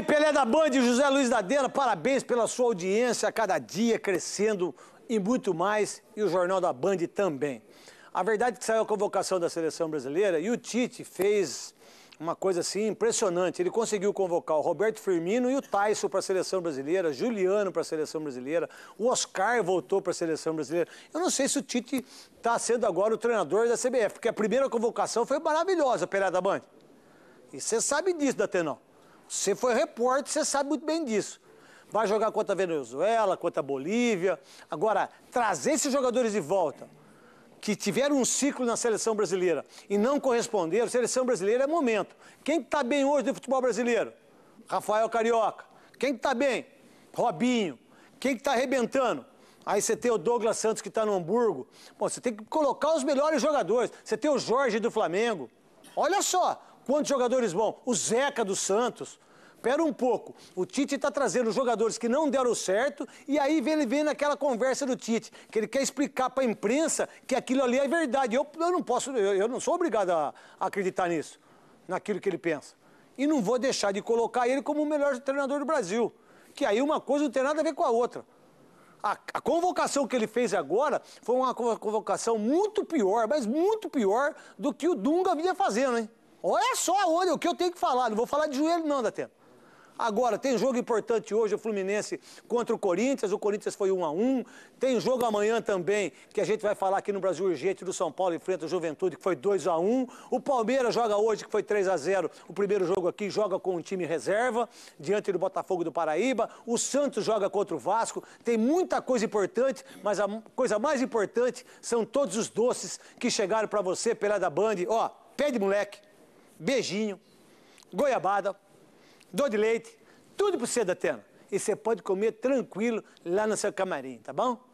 aí, Pelé da Band, José Luiz Dena, parabéns pela sua audiência a cada dia crescendo e muito mais, e o Jornal da Band também. A verdade é que saiu a convocação da seleção brasileira e o Tite fez uma coisa assim impressionante. Ele conseguiu convocar o Roberto Firmino e o Tyson para a seleção brasileira, Juliano para a seleção brasileira, o Oscar voltou para a seleção brasileira. Eu não sei se o Tite está sendo agora o treinador da CBF, porque a primeira convocação foi maravilhosa, Pelé da Band. E você sabe disso, Datenão. Você foi repórter, você sabe muito bem disso. Vai jogar contra a Venezuela, contra a Bolívia. Agora, trazer esses jogadores de volta, que tiveram um ciclo na seleção brasileira e não corresponderam, seleção brasileira é momento. Quem está bem hoje no futebol brasileiro? Rafael Carioca. Quem está bem? Robinho. Quem está arrebentando? Aí você tem o Douglas Santos que está no Hamburgo. Bom, você tem que colocar os melhores jogadores. Você tem o Jorge do Flamengo. Olha só, Quantos jogadores bons? O Zeca do Santos. Pera um pouco, o Tite está trazendo jogadores que não deram certo e aí ele vem naquela conversa do Tite, que ele quer explicar para a imprensa que aquilo ali é verdade. Eu, eu não posso, eu, eu não sou obrigado a, a acreditar nisso, naquilo que ele pensa. E não vou deixar de colocar ele como o melhor treinador do Brasil. Que aí uma coisa não tem nada a ver com a outra. A, a, convocação que ele fez agora foi uma convocação muito pior, mas muito pior do que o Dunga vinha fazendo, hein? Olha só olha, o que eu tenho que falar. Não vou falar de joelho, não, da tempo. Agora, tem jogo importante hoje, o Fluminense contra o Corinthians. O Corinthians foi 1 a 1 Tem jogo amanhã também, que a gente vai falar aqui no Brasil Urgente do São Paulo, enfrenta o Juventude, que foi 2 a 1 O Palmeiras joga hoje, que foi 3 a 0 O primeiro jogo aqui joga com um time reserva, diante do Botafogo do Paraíba. O Santos joga contra o Vasco. Tem muita coisa importante, mas a coisa mais importante são todos os doces que chegaram para você pela da Band. Ó, pé de moleque beijinho, goiabada, dor de leite, tudo para você da Atena. E você pode comer tranquilo lá no seu camarim, tá bom?